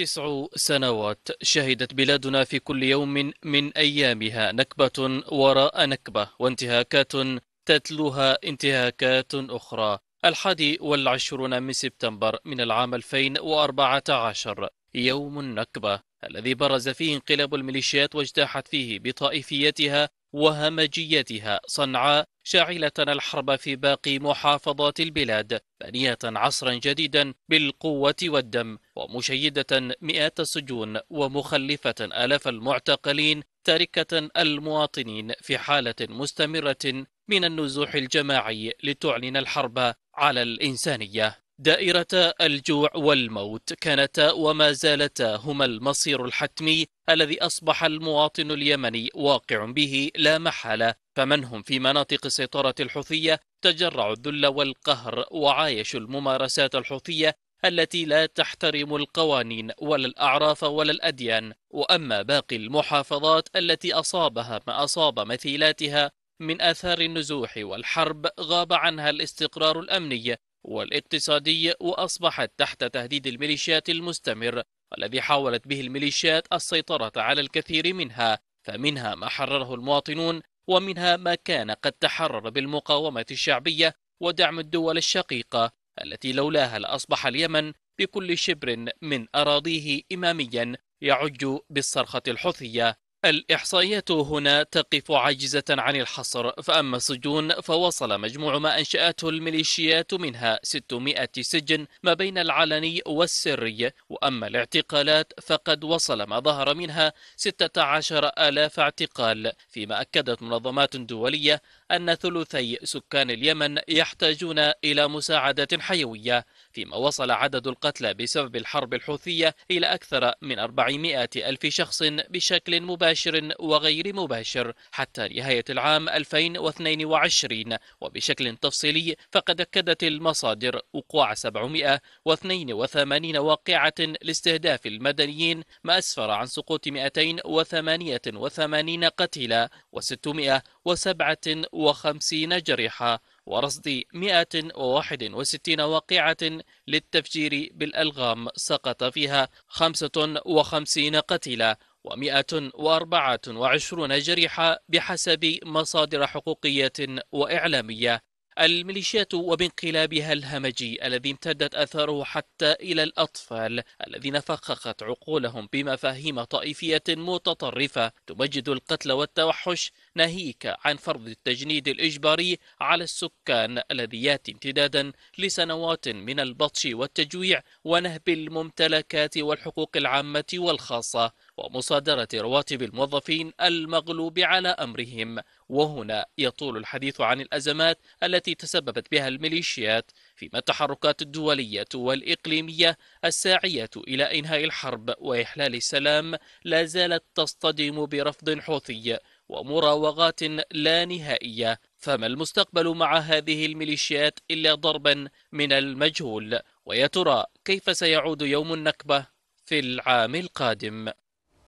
تسع سنوات شهدت بلادنا في كل يوم من أيامها نكبة وراء نكبة وانتهاكات تتلوها انتهاكات أخرى الحادي والعشرون من سبتمبر من العام 2014 يوم النكبة الذي برز فيه انقلاب الميليشيات واجتاحت فيه بطائفيتها وهمجيتها صنعاء شاعلة الحرب في باقي محافظات البلاد بنية عصرا جديدا بالقوة والدم ومشيدة مئات السجون ومخلفة آلاف المعتقلين تاركة المواطنين في حالة مستمرة من النزوح الجماعي لتعلن الحرب على الإنسانية دائرة الجوع والموت كانتا وما زالتا هما المصير الحتمي الذي أصبح المواطن اليمني واقع به لا محالة فمن هم في مناطق السيطرة الحوثية تجرعوا الذل والقهر وعايشوا الممارسات الحوثية التي لا تحترم القوانين ولا الأعراف ولا الأديان وأما باقي المحافظات التي أصابها ما أصاب مثيلاتها من آثار النزوح والحرب غاب عنها الاستقرار الأمني والاقتصادي وأصبحت تحت تهديد الميليشيات المستمر والذي حاولت به الميليشيات السيطرة على الكثير منها فمنها ما حرره المواطنون ومنها ما كان قد تحرر بالمقاومة الشعبية ودعم الدول الشقيقة التي لولاها لأصبح اليمن بكل شبر من أراضيه إماميا يعج بالصرخة الحوثية الإحصائيات هنا تقف عاجزة عن الحصر فأما السجون فوصل مجموع ما أنشأته الميليشيات منها 600 سجن ما بين العلني والسري وأما الاعتقالات فقد وصل ما ظهر منها 16 ألاف اعتقال فيما أكدت منظمات دولية أن ثلثي سكان اليمن يحتاجون إلى مساعدة حيوية فيما وصل عدد القتلى بسبب الحرب الحوثية إلى أكثر من 400 ألف شخص بشكل مباشر مباشر وغير مباشر حتى نهاية العام 2022 وبشكل تفصيلي فقد أكدت المصادر وقوع 782 واقعة لاستهداف المدنيين ما أسفر عن سقوط 288 قتيله و و657 جريحة ورصد 161 واقعة للتفجير بالألغام سقط فيها 55 قتيلة و124 جريحة بحسب مصادر حقوقية وإعلامية الميليشيات وبانقلابها الهمجي الذي امتدت اثاره حتى الى الاطفال الذين فخخت عقولهم بمفاهيم طائفيه متطرفه تمجد القتل والتوحش ناهيك عن فرض التجنيد الاجباري على السكان الذي ياتي امتدادا لسنوات من البطش والتجويع ونهب الممتلكات والحقوق العامه والخاصه ومصادرة رواتب الموظفين المغلوب على أمرهم وهنا يطول الحديث عن الأزمات التي تسببت بها الميليشيات فيما التحركات الدولية والإقليمية الساعية إلى إنهاء الحرب وإحلال السلام لا زالت تصطدم برفض حوثي ومراوغات لا نهائية فما المستقبل مع هذه الميليشيات إلا ضربا من المجهول ويا ترى كيف سيعود يوم النكبة في العام القادم